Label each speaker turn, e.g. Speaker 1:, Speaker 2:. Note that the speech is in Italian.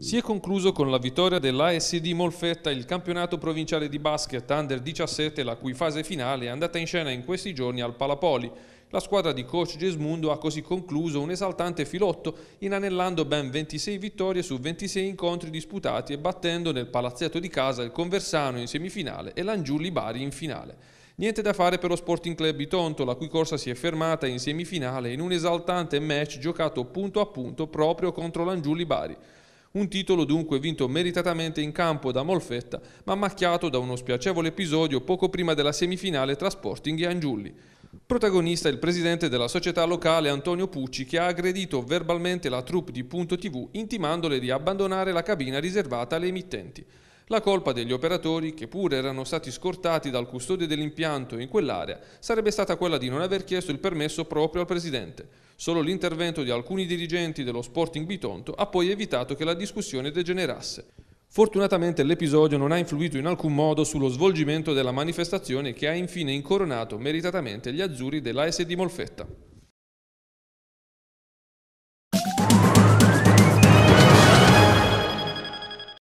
Speaker 1: Si è concluso con la vittoria dell'ASD Molfetta il campionato provinciale di basket under 17, la cui fase finale è andata in scena in questi giorni al Palapoli. La squadra di coach Gesmundo ha così concluso un esaltante filotto, inanellando ben 26 vittorie su 26 incontri disputati e battendo nel palazzetto di casa il Conversano in semifinale e l'Angiulli Bari in finale. Niente da fare per lo Sporting Club di Tonto, la cui corsa si è fermata in semifinale in un esaltante match giocato punto a punto proprio contro l'Angiulli Bari. Un titolo dunque vinto meritatamente in campo da Molfetta, ma macchiato da uno spiacevole episodio poco prima della semifinale tra Sporting e Angiulli. Protagonista il presidente della società locale Antonio Pucci che ha aggredito verbalmente la troupe di Punto TV intimandole di abbandonare la cabina riservata alle emittenti. La colpa degli operatori, che pure erano stati scortati dal custode dell'impianto in quell'area, sarebbe stata quella di non aver chiesto il permesso proprio al presidente. Solo l'intervento di alcuni dirigenti dello Sporting Bitonto ha poi evitato che la discussione degenerasse. Fortunatamente l'episodio non ha influito in alcun modo sullo svolgimento della manifestazione che ha infine incoronato meritatamente gli azzurri dell'ASD Molfetta.